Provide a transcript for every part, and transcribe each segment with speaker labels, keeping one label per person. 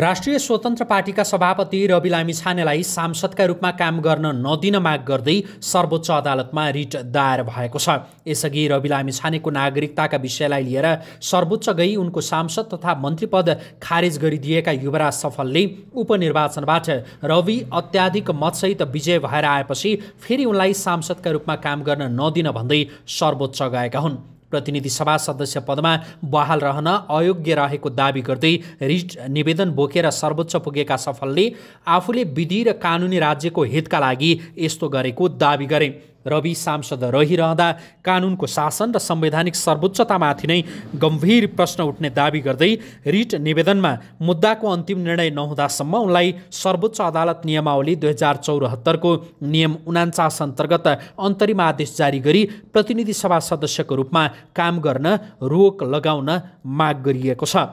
Speaker 1: राष्ट्रिय स्वतन्त्र पार्टीका सभापति रवि लामी छानेलाई सांसदका रूपमा काम गर्न नदिन माग गर्दै सर्वोच्च अदालतमा रिट दायर भएको छ यसअघि रवि लामी छानेको नागरिकताका विषयलाई लिएर सर्वोच्च गई उनको सांसद तथा मन्त्री पद खारेज गरिदिएका युवराज सफलले उपनिर्वाचनबाट रवि अत्याधिक मतसहित विजय भएर आएपछि फेरि उनलाई सांसदका रूपमा काम गर्न नदिन भन्दै सर्वोच्च गएका हुन् प्रतिनिधि सभा सदस्य पदमा बहाल रहन अयोग्य रहेको दावी गर्दै रिट निवेदन बोकेर सर्वोच्च पुगेका सफलले आफूले विधि र कानुनी राज्यको हितका लागि यस्तो गरेको दावी गरे रवि सांसद रहिरहँदा कानुनको शासन र संवैधानिक सर्वोच्चतामाथि नै गम्भीर प्रश्न उठ्ने दावी गर्दै रिट निवेदनमा मुद्दाको अन्तिम निर्णय नहुँदासम्म उनलाई सर्वोच्च अदालत नियमावली दुई हजार चौरात्तरको नियम उनान्चास अन्तर्गत अन्तरिम आदेश जारी गरी प्रतिनिधि सभा सदस्यको रूपमा काम गर्न रोक लगाउन माग गरिएको छ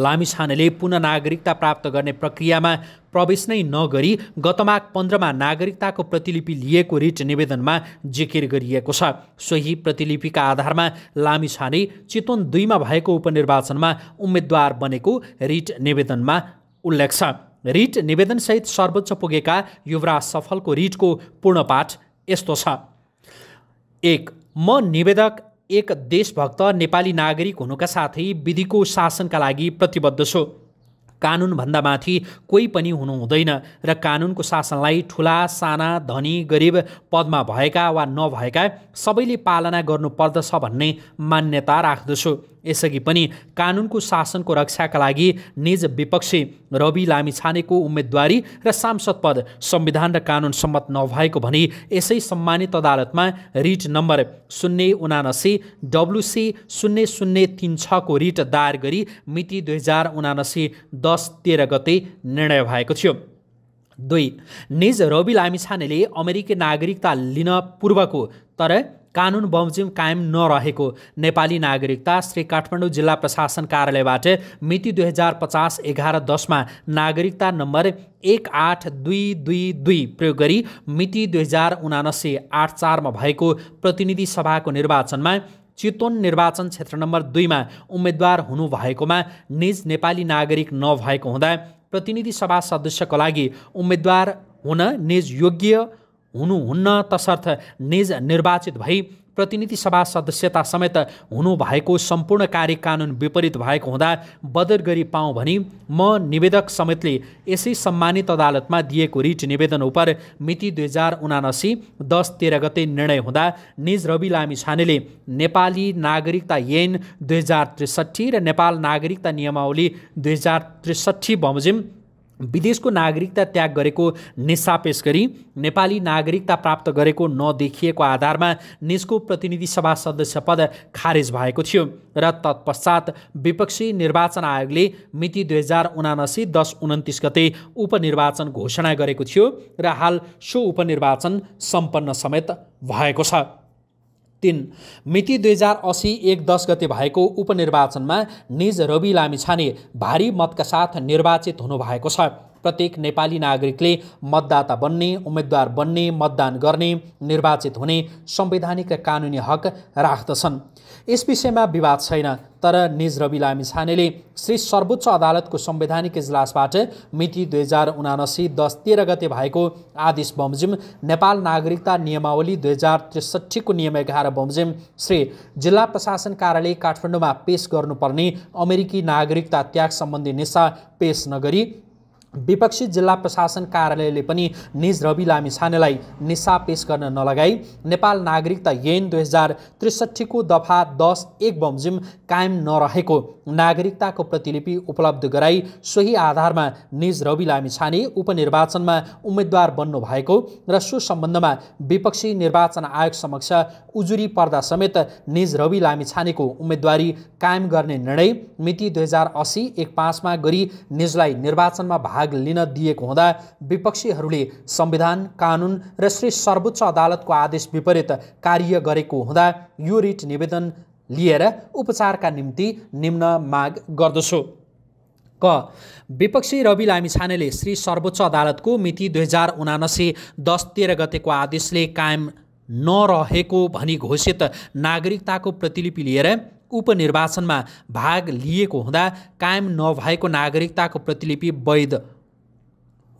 Speaker 1: लामिछानेले पुनः नागरिकता प्राप्त गर्ने प्रक्रियामा प्रवेश नै नगरी गत माघ पन्ध्रमा नागरिकताको प्रतिलिपि लिएको रिट निवेदनमा जिकिर गरिएको छ सोही प्रतिलिपिका आधारमा लामिछाने चितवन दुईमा भएको उपनिर्वाचनमा उम्मेद्वार बनेको रिट निवेदनमा उल्लेख छ रिट निवेदनसहित सर्वोच्च पुगेका युवराज सफलको रिटको पूर्ण पाठ यस्तो छ एक म निवेदक एक देशभक्त नेपाली नागरिक हुनुका साथै विधिको शासनका लागि प्रतिबद्ध छु कानुनभन्दा माथि कोही पनि हुनु हुँदैन र कानुनको शासनलाई ठुला साना धनी गरिब पदमा भएका वा नभएका सबैले पालना गर्नुपर्दछ भन्ने मान्यता राख्दछु यसअघि पनि कानुनको शासनको रक्षाका लागि निज विपक्षी रवि लामिछानेको उम्मेदवारी र सांसद पद संविधान र कानुन सम्मत नभएको भनी यसै सम्मानित अदालतमा रिट नम्बर शून्य उनासी डब्लुसी शून्य शून्य तिन छको रिट दायर गरी मिति दुई हजार उनासी दस तेह्र गते निर्णय भएको थियो दुई निज रवि लामिछानेले अमेरिकी नागरिकता लिन पूर्वको तर कानुन बमजिम कायम नरहेको नेपाली नागरिकता श्री काठमाडौँ जिल्ला प्रशासन कार्यालयबाट मिति दुई हजार पचास एघार दसमा नागरिकता नम्बर एक आठ दुई दुई दुई प्रयोग गरी मिति दुई हजार उनासी आठ चारमा भएको प्रतिनिधि सभाको निर्वाचनमा चितवन निर्वाचन क्षेत्र नम्बर दुईमा उम्मेद्वार हुनुभएकोमा निज नेपाली नागरिक नभएको हुँदा प्रतिनिधि सभा सदस्यको लागि उम्मेद्वार हुन निज योग्य हुनुहुन्न तसर्थ निज निर्वाचित भई प्रतिनिधि सभा सदस्यता समेत हुनुभएको सम्पूर्ण कार्य कानुन विपरीत भएको हुँदा बदर गरी पाऊँ भनी म निवेदक समेतले यसै सम्मानित अदालतमा दिएको रिट निवेदन उप मिति दुई हजार उनासी दस तेह्र गते निर्णय हुँदा निज रवि लामी छानेले नेपाली नागरिकता ऐन दुई हजार त्रिसठी र नेपाल नागरिकता नियमावली दुई हजार त्रिसठी बमोजिम विदेशको नागरिकता त्याग गरेको निसा पेस गरी नेपाली नागरिकता प्राप्त गरेको नदेखिएको आधारमा निसको प्रतिनिधि सभा सदस्य पद खारेज भएको थियो र तत्पश्चात विपक्षी निर्वाचन आयोगले मिति दुई हजार उनासी दस उन्तिस गते उपनिर्वाचन घोषणा गरेको थियो र हाल सो उपनिर्वाचन सम्पन्न समेत भएको छ तिन मिति दुई हजार असी एक दस गते भएको उपनिर्वाचनमा निज रवि लामिछाने भारी मतका साथ निर्वाचित हुनुभएको छ प्रत्येक नेपाली नागरिकले मतदाता बन्ने उम्मेद्वार बन्ने मतदान गर्ने निर्वाचित हुने संवैधानिक र कानुनी हक राख्दछन् यस विषयमा विवाद छैन तर निज रवि लामिछानेले श्री सर्वोच्च अदालतको संवैधानिक इजलासबाट मिति दुई हजार उनासी दस तेह्र गते भएको आदेश बमजिम नेपाल नागरिकता नियमावली दुई हजार त्रिसठीको नियम एघार बमजिम श्री जिल्ला प्रशासन कार्यालय काठमाडौँमा पेस गर्नुपर्ने अमेरिकी नागरिकता त्याग सम्बन्धी निशा पेस नगरी विपक्षी जिल्ला प्रशासन कार्यालयले पनि निज रवि लामिछानेलाई निसा पेश गर्न नलगाई नेपाल नागरिकता ऐन दुई हजार त्रिसठीको दफा दस एक बमजिम कायम नरहेको नागरिकताको प्रतिलिपि उपलब्ध गराई सोही आधारमा निज रवि लामिछाने उपनिर्वाचनमा उम्मेद्वार बन्नु भएको र सो सम्बन्धमा विपक्षी निर्वाचन आयोग समक्ष उजुरी पर्दा समेत निज रवि लामिछानेको उम्मेदवारी कायम गर्ने निर्णय मिति दुई हजार असी एक पाँचमा गरी निजलाई निर्वाचनमा भाग भाग लिन दिएको हुँदा विपक्षीहरूले संविधान कानुन र श्री सर्वोच्च अदालतको आदेश विपरीत कार्य गरेको हुँदा यो रिट निवेदन लिएर उपचारका निम्ति निम्न माग गर्दछु क विपक्षी रवि लामिछानेले श्री सर्वोच्च अदालतको मिति दुई हजार उनासी दस तेह्र गतेको आदेशले कायम नरहेको भनी घोषित नागरिकताको प्रतिलिपि लिएर उपनिर्वाचनमा भाग लिएको हुँदा कायम नभएको नागरिकताको प्रतिलिपि वैध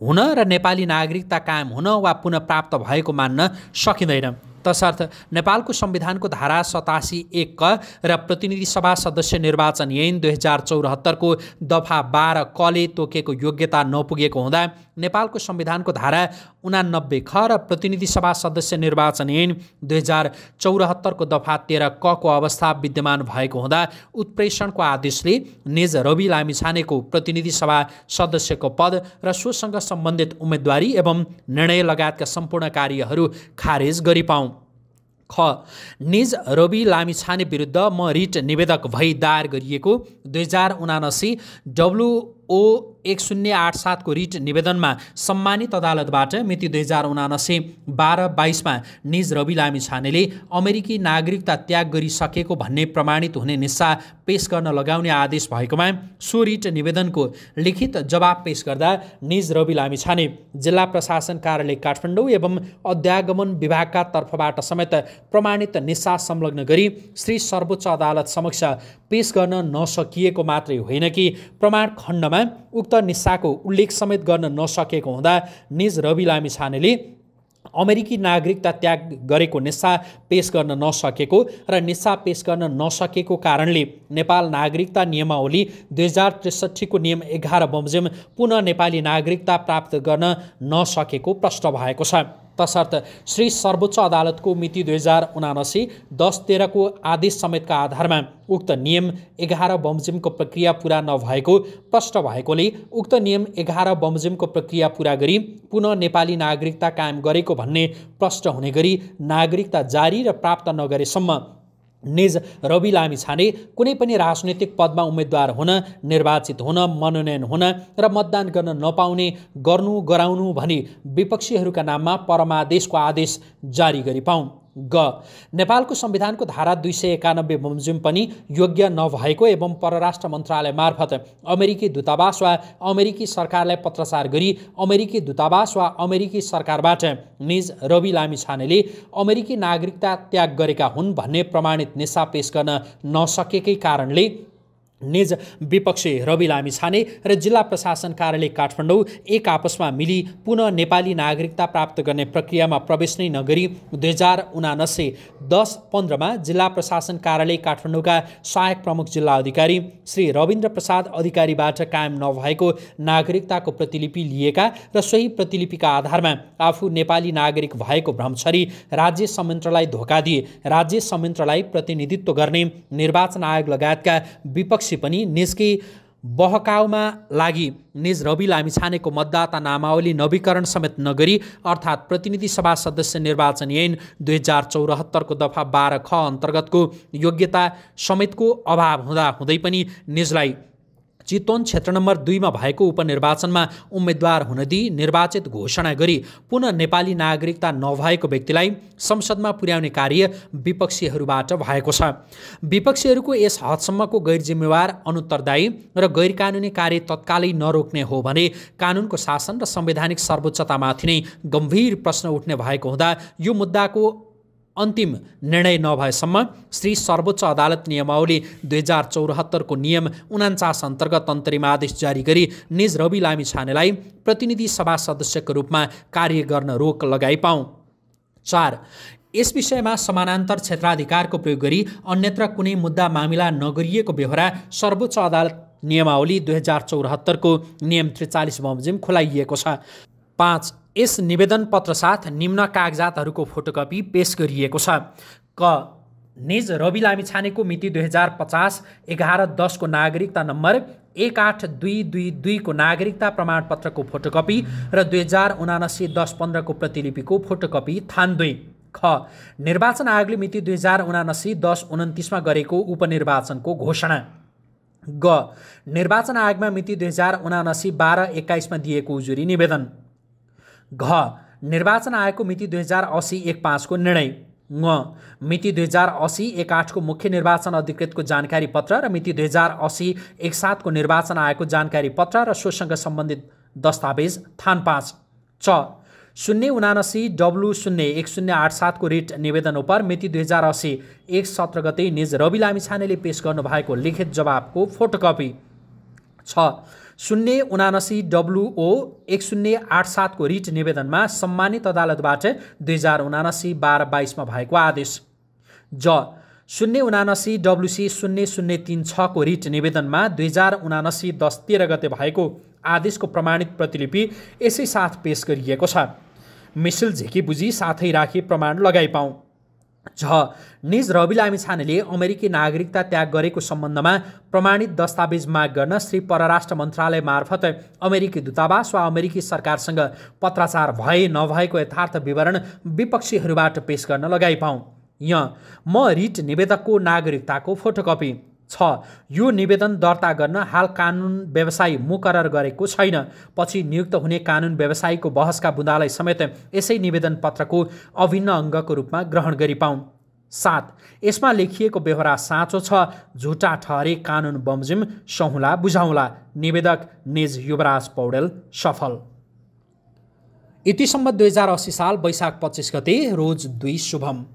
Speaker 1: हुन र नेपाली नागरिकता कायम हुन वा पुनः प्राप्त भएको मान्न सकिँदैन तसर्थ नेपालको संविधानको धारा सतासी एक क र प्रतिनिधि सभा सदस्य निर्वाचन ऐन दुई हजार चौहत्तरको दफा बाह्र कले तोकेको योग्यता नपुगेको हुँदा नेपालको संविधानको धारा उनानब्बे ख र प्रतिनिधि सभा सदस्य निर्वाचन ऐन दुई हजार चौरात्तरको दफा तेह्र कको अवस्था विद्यमान भएको हुँदा उत्प्रेषणको आदेशले निज रवि लामिछानेको प्रतिनिधि सभा सदस्यको पद र सोसँग सम्बन्धित उम्मेदवारी एवं निर्णय लगायतका सम्पूर्ण कार्यहरू खारेज गरी पाउँ ख निज रवि लामिछाने विरुद्ध म रिट निवेदक भई दायर गरिएको दुई हजार उनासी डब्लु ओ एक शून्य आठ सातको रिट निवेदनमा सम्मानित अदालतबाट मिति दुई हजार उनासी बाह्र बाइसमा निज रवि लामी छानेले अमेरिकी नागरिकता त्याग गरिसकेको भन्ने प्रमाणित हुने निस्सा पेस गर्न लगाउने आदेश भएकोमा सो रिट निवेदनको लिखित जवाब पेस गर्दा निज रवि लामी छाने जिल्ला प्रशासन कार्यालय काठमाडौँ एवं अध्यागमन विभागका तर्फबाट समेत प्रमाणित निस्सा संलग्न गरी श्री सर्वोच्च अदालत समक्ष पेस गर्न नसकिएको मात्रै होइन कि प्रमाण खण्डमा उक्त निस्साको उल्लेख समेत गर्न नसकेको हुँदा निज रवि लामिछानेले अमेरिकी नागरिकता त्याग गरेको निस्सा पेश गर्न नसकेको र निस्सा पेस गर्न नसकेको कारणले नेपाल नागरिकता नियमावली दुई हजार त्रिसठीको नियम एघार बमजिम पुनः नेपाली नागरिकता प्राप्त गर्न नसकेको प्रश्न भएको छ तसर्थ श्री सर्वोच्च अदालतको मिति दुई हजार उनासी दस तेह्रको आदेश समेतका आधारमा उक्त नियम एघार बमजिमको प्रक्रिया पुरा नभएको प्रष्ट भएकोले उक्त नियम एघार बमजिमको प्रक्रिया पुरा गरी पुनः नेपाली नागरिकता कायम गरेको भन्ने प्रष्ट हुने गरी नागरिकता जारी र प्राप्त नगरेसम्म निज रवि लामी छाने कुनै पनि राजनैतिक पदमा उम्मेद्वार हुन निर्वाचित हुन मनोनयन हुन र मतदान गर्न नपाउने गर्नु गराउनु भनी विपक्षीहरूका नाममा परमादेशको आदेश जारी गरी पाउँ ग नेपालको संविधानको धारा दुई सय एकानब्बे बमोजिम पनि योग्य नभएको एवं परराष्ट्र मन्त्रालय मार्फत अमेरिकी दूतावास वा अमेरिकी सरकारलाई पत्रचार गरी अमेरिकी दूतावास वा अमेरिकी सरकारबाट निज रवि लामी छानेले अमेरिकी नागरिकता त्याग गरेका हुन् भन्ने प्रमाणित निशा पेस गर्न नसकेकै कारणले निज विपक्षी रवि लामी छाने र जिल्ला प्रशासन कार्यालय काठमाडौँ एक आपसमा मिली पुनः नेपाली नागरिकता प्राप्त गर्ने प्रक्रियामा प्रवेश नै नगरी दुई हजार उनासी दस पन्ध्रमा जिल्ला प्रशासन कार्यालय काठमाडौँका सहायक प्रमुख जिल्ला अधिकारी श्री रविन्द्र प्रसाद अधिकारीबाट कायम नभएको नागरिकताको प्रतिलिपि लिएका र सोही प्रतिलिपिका आधारमा आफू नेपाली नागरिक भएको भ्रम भ्रमछरी राज्य संयन्त्रलाई धोका दिए राज्य संयन्त्रलाई प्रतिनिधित्व गर्ने निर्वाचन आयोग लगायतका विपक्षी पछि पनि निजकै बहकाउमा लागि निज रवि लामिछानेको मतदाता नामावली नवीकरण समेत नगरी अर्थात् प्रतिनिधि सभा सदस्य निर्वाचन ऐन दुई हजार चौरात्तरको दफा बाह्र ख अन्तर्गतको योग्यता समेतको अभाव हुँदा हुँदै पनि निजलाई चितवन क्षेत्र नम्बर दुईमा भएको उपनिर्वाचनमा उम्मेद्वार हुन दिई निर्वाचित घोषणा गरी पुनः नेपाली नागरिकता नभएको व्यक्तिलाई संसदमा पुर्याउने कार्य विपक्षीहरूबाट भएको छ विपक्षीहरूको यस हदसम्मको गैर जिम्मेवार अनुत्तरदायी र गैर कानुनी कार्य तत्कालै नरोक्ने हो भने कानुनको शासन र संवैधानिक सर्वोच्चतामाथि नै गम्भीर प्रश्न उठ्ने भएको हुँदा यो मुद्दाको अन्तिम निर्णय नभएसम्म श्री सर्वोच्च अदालत नियमावली दुई हजार चौरात्तरको नियम उनान्चास अन्तर्गत अन्तरिम आदेश जारी गरी निज रवि लामी छानेलाई प्रतिनिधि सभा सदस्यको रूपमा कार्य गर्न रोक लगाइ पाऊँ चार यस विषयमा समानान्तर क्षेत्राधिकारको प्रयोग गरी अन्यत्र कुनै मुद्दा मामिला नगरिएको बेहोरा सर्वोच्च अदालत नियमावली दुई हजार चौरात्तरको नियम त्रिचालिस बमोजिम खुलाइएको छ पाँच यस निवेदन पत्र साथ निम्न कागजातहरूको फोटोकपी पेस गरिएको छ क निज रवि लामिछानेको मिति दुई हजार पचास एघार दसको नागरिकता नम्बर एक आठ दुई दुई दुईको नागरिकता प्रमाणपत्रको फोटोकपी र दुई हजार उनासी दस पन्ध्रको प्रतिलिपिको फोटोकपी थान दुई ख निर्वाचन आयोगले मिति दुई हजार उनासी दस उन्तिसमा गरेको उपनिर्वाचनको घोषणा ग निर्वाचन आयोगमा मिति दुई हजार उनासी बाह्र एक्काइसमा दिएको उजुरी निवेदन घ निर्वाचन आयोगको मिति दुई हजार असी एक पाँचको निर्णय ङ मिति दुई हजार असी एक आठको मुख्य निर्वाचन अधिकृतको जानकारी पत्र र मिति दुई हजार असी एक सातको निर्वाचन आयोगको जानकारी पत्र र सोसँग सम्बन्धित दस्तावेज थान पाँच छ शून्य उनासी डब्लु शून्य एक शून्य आठ सातको रिट निवेदन उप मिति दुई हजार असी एक सत्र गते निज रवि लामिछानेले पेस गर्नुभएको लिखित जवाबको फोटोकपी छ शून्य उनासी डब्लुओ एक शून्य आठ सातको रिट निवेदनमा सम्मानित अदालतबाट दुई हजार उनासी बाह्र बाइसमा भएको आदेश ज शून्य उनासी डब्लुसी शून्य शून्य तिन छको रिट निवेदनमा दुई हजार उनासी दस तेह्र गते भएको आदेशको प्रमाणित प्रतिलिपि यसै साथ पेस गरिएको छ मिसिल बुझी साथै राखी प्रमाण लगाइपाउँ छ निज रवि लामी छानेले अमेरिकी नागरिकता त्याग गरेको सम्बन्धमा प्रमाणित दस्तावेज माग गर्न श्री परराष्ट्र मन्त्रालय मार्फत अमेरिकी दूतावास वा अमेरिकी सरकारसँग पत्राचार भए नभएको यथार्थ विवरण विपक्षीहरूबाट पेश गर्न लगाइ य म रिट निवेदकको नागरिकताको फोटोकपी छ यो निवेदन दर्ता गर्न हाल कानुन व्यवसायी मुकरर गरेको छैन पछि नियुक्त हुने कानुन व्यवसायीको बहसका बुँदालाई समेत यसै निवेदन पत्रको अभिन्न अङ्गको रूपमा ग्रहण गरी सात यसमा लेखिएको व्यवहार साँचो छ झुटा ठहरे कानुन बमजिम सहुला बुझाउँला निवेदक निज युवराज पौडेल सफल यतिसम्म दुई हजार असी साल वैशाख पच्चिस गते रोज दुई शुभम